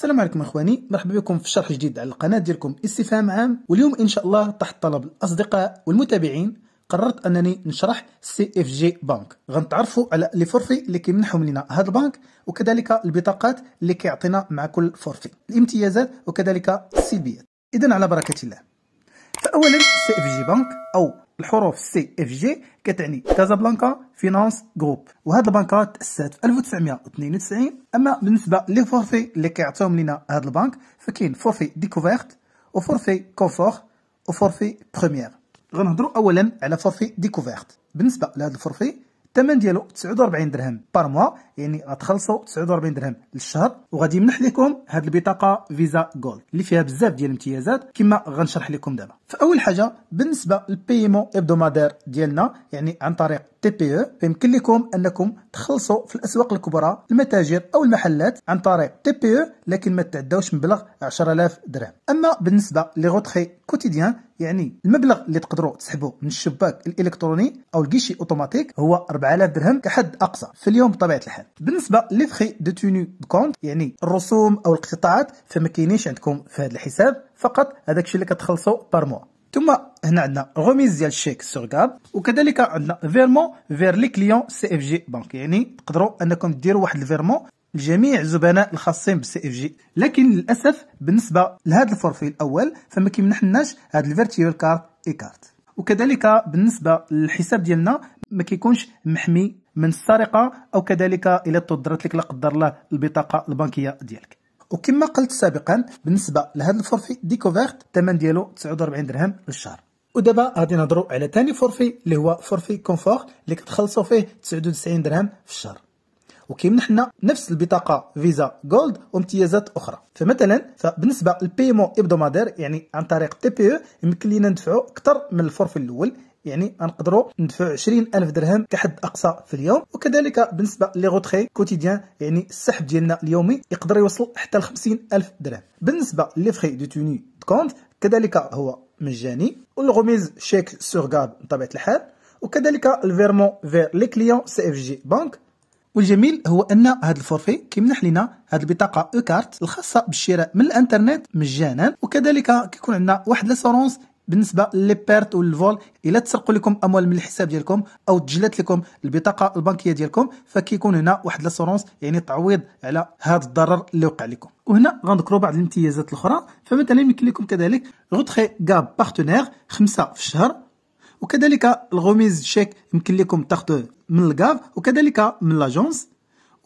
السلام عليكم اخواني مرحبا بكم في شرح جديد على القناه ديالكم استفهام عام واليوم ان شاء الله تحت طلب الاصدقاء والمتابعين قررت انني نشرح سي اف جي بانك غنتعرفوا على لي فورفي اللي كيمنحهم لنا هذا البنك وكذلك البطاقات اللي كيعطينا مع كل فورفي الامتيازات وكذلك السلبيات اذا على بركه الله فاولا سي اف جي بانك او الحروف سي اف جي كتعني كازابلانكا فينانس جروب وهاد البنكه تاسست في 1992 اما بالنسبه لي فورفي اللي كيعطيهم لينا هاد البنك فكاين فورفي ديكوفيرت وفورفي كونفور وفورفي بروميير غنهضروا اولا على فورفي ديكوفيرت بالنسبه لهاد الفورفي الثمن ديالو 49 درهم بار موا يعني غتخلصوا 49 درهم للشهر وغادي يمنح لكم هاد البطاقه فيزا جولد اللي فيها بزاف ديال الامتيازات كما غنشرح لكم دابا فاول حاجه بالنسبه للبيمون ابدومادير ديالنا يعني عن طريق تي بي او فيمكن لكم انكم تخلصوا في الاسواق الكبرى المتاجر او المحلات عن طريق تي بي او لكن ما تعداوش مبلغ 10000 درهم اما بالنسبه لي روتري كوتيديان يعني المبلغ اللي تقدروا تسحبوا من الشباك الالكتروني او الكيشي اوتوماتيك هو 4000 درهم كحد اقصى في اليوم بطبيعه الحال بالنسبه لي فري دو توني كونت يعني الرسوم او الاقتطاعات فما كاينينش عندكم في هذا الحساب فقط هذاك الشيء اللي كتخلصوا بار مو ثم هنا عندنا غوميز ديال الشيك سور كاب وكذلك عندنا فيرمون فير لي كليون سي اف جي بانك يعني تقدروا انكم ديروا واحد الفيرمون لجميع الزبناء الخاصين بالسي اف جي لكن للاسف بالنسبه لهذا الفورفي الاول فما كيمنحناش هذا الفيرتيوال كارت اي كارت وكذلك بالنسبه للحساب ديالنا ما كيكونش محمي من السرقه او كذلك الا تضرت لك لا قدر الله البطاقه البنكيه ديالك وكما قلت سابقا بالنسبه لهذا الفورفي ديكوفيرت الثمن ديالو 49 درهم للشهر ودابا غادي نهضروا على ثاني فورفي اللي هو فورفي كونفور اللي كتخلصوا فيه 99 درهم في الشهر وكيمنحنا نفس البطاقه فيزا جولد وامتيازات اخرى فمثلا فبالنسبه للبيمون ابدومادير يعني عن طريق تي بي او يمكن لينا ندفعوا اكثر من الفورفي الاول يعني غنقدروا ندفعوا 20000 درهم كحد اقصى في اليوم وكذلك بالنسبه لي غوتري كوتيديان يعني السحب ديالنا اليومي يقدر يوصل حتى ل 50000 درهم بالنسبه لي فري دو توني كونت كذلك هو مجاني والغوميز شيك سور غاب بطبيعه الحال وكذلك الفيرمون فير لي كليون سي اف جي بنك والجميل هو ان هذا الفورفي كيمنح لنا هذه البطاقه او كارت الخاصه بالشراء من الانترنت مجانا وكذلك كيكون عندنا واحد لاسورونس بالنسبه لي بيرت والفول الا تسرقوا لكم اموال من الحساب ديالكم او تجلات لكم البطاقه البنكيه ديالكم فكيكون هنا واحد لاسورونس يعني تعويض على هذا الضرر اللي وقع لكم وهنا غنذكروا بعض الامتيازات الاخرى فمثلا يمكن لكم كذلك غوتخي كاب بارتنير خمسة في الشهر وكذلك الغوميز شيك يمكن لكم تاخذوه من الكاف وكذلك من لاجونس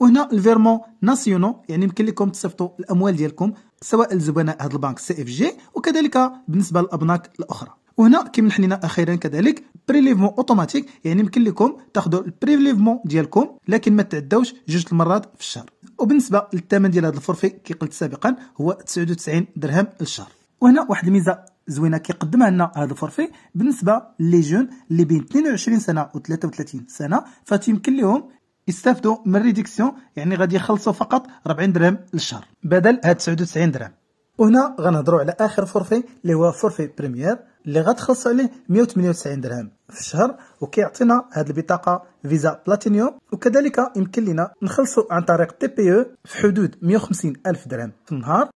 وهنا الفيرمون ناسيونو يعني يمكن لكم تصيفطوا الاموال ديالكم سواء لزبناء هذا البنك سي اف جي وكذلك بالنسبه للابناك الاخرى وهنا كيمنح حنينا اخيرا كذلك بريليفمون اوتوماتيك يعني يمكن لكم تاخذوا البريليفمون ديالكم لكن ما تعداوش جوج المرات في الشهر وبالنسبه للثمن ديال هذا الفورفي كي قلت سابقا هو 99 درهم للشهر وهنا واحد الميزه زوينه كيقدمها لنا هذا الفورفي بالنسبه لي جون اللي بين 22 سنه و 33 سنه فتيمكن لهم يستافدوا من ريديكسيون يعني غادي يخلصوا فقط 40 درهم للشهر بدل هاد 99 درهم وهنا غنهضروا على اخر فورفي اللي هو فورفي بريمير اللي غتخلص عليه 198 درهم في الشهر وكيعطينا هاد البطاقه فيزا بلاتينيوم وكذلك يمكن لنا نخلصوا عن طريق تي بي او في حدود 150 الف درهم في النهار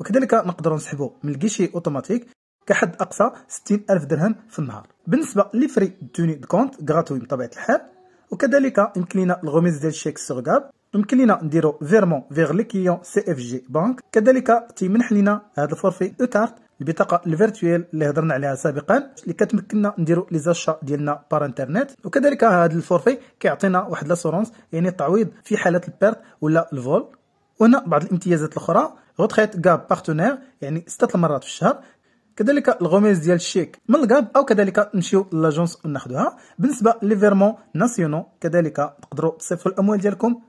وكذلك نقدروا نسحبوا من الكيشي اوتوماتيك كحد اقصى 60 الف درهم في النهار بالنسبه لي فري دوني كونت غراتوي بطبيعه الحال وكذلك يمكن لنا الغميز ديال الشيك السرداب يمكن لنا نديرو فيرمون فيغ لي كليون سي اف جي بانك كذلك تيمنح لنا هذا الفورفي او كارت البطاقه الفيرتويال اللي هضرنا عليها سابقا اللي كتمكننا نديرو لي زاشا ديالنا بار انترنت وكذلك هذا الفورفي كيعطينا واحد لاسورونس يعني التعويض في حاله البيرت ولا الفول وهنا بعض الامتيازات الاخرى غوتخيت كاب بارتنير يعني ستة المرات في الشهر كذلك الغميز ديال الشيك من الكاب او كذلك نمشيو لاجونس وناخذوها بالنسبه لي فيرمون ناسيونو كذلك تقدروا تصيفطوا الاموال ديالكم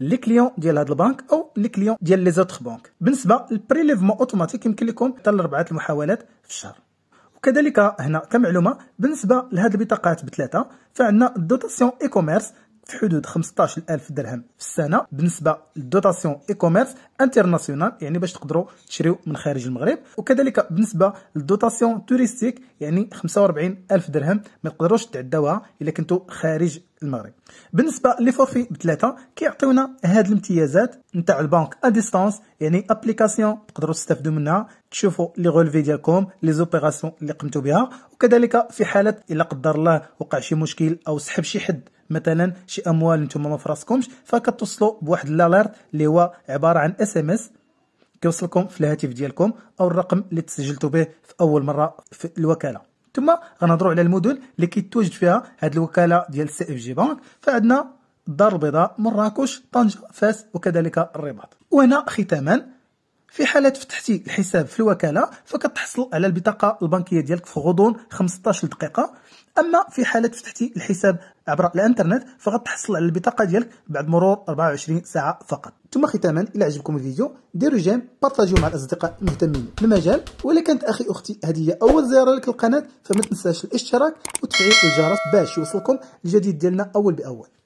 لي كليون ديال هاد البنك او لي كليون ديال لي زوتر بنك بالنسبه للبريليفمون اوتوماتيك يمكن لكم حتى لربعه المحاولات في الشهر وكذلك هنا كمعلومه بالنسبه لهاد البطاقات بثلاثه فعندنا دوتاسيون اي كوميرس في حدود 15000 درهم في السنه بالنسبه للدوتاسيون اي كوميرس انترناسيونال يعني باش تقدروا تشريو من خارج المغرب وكذلك بالنسبه للدوتاسيون توريستيك يعني 45000 درهم ما تقدروش تعداوها الا كنتو خارج المغرب بالنسبه لي فورفي بثلاثه كيعطيونا هاد الامتيازات نتاع البنك ا ديستانس يعني ابليكاسيون تقدروا تستافدوا منها تشوفوا لي غولفي ديالكم لي زوبيراسيون اللي قمتوا بها وكذلك في حاله الا قدر الله وقع شي مشكل او سحب شي حد مثلا شي اموال نتوما ما فراسكمش فكتوصلوا بواحد الالارت اللي هو عباره عن اس ام اس كيوصلكم في الهاتف ديالكم او الرقم اللي تسجلتوا به في اول مره في الوكاله ثم غنهضروا على المدن اللي كيتواجد فيها هذه الوكاله ديال سي اف جي بانك فعندنا الدار البيضاء مراكش طنجه فاس وكذلك الرباط وهنا ختاما في حالة فتحتي الحساب في الوكالة فكتحصل على البطاقة البنكية ديالك في غضون 15 دقيقة اما في حاله فتحتي الحساب عبر الانترنت فقد تحصل على البطاقه ديالك بعد مرور 24 ساعه فقط ثم ختاما الى عجبكم الفيديو ديروا جيم بارطاجيو مع الاصدقاء المهتمين بالمجال ولا كانت اخي اختي هذه هي اول زياره لك القناه فما تنساش الاشتراك وتفعيل الجرس باش يوصلكم الجديد ديالنا اول باول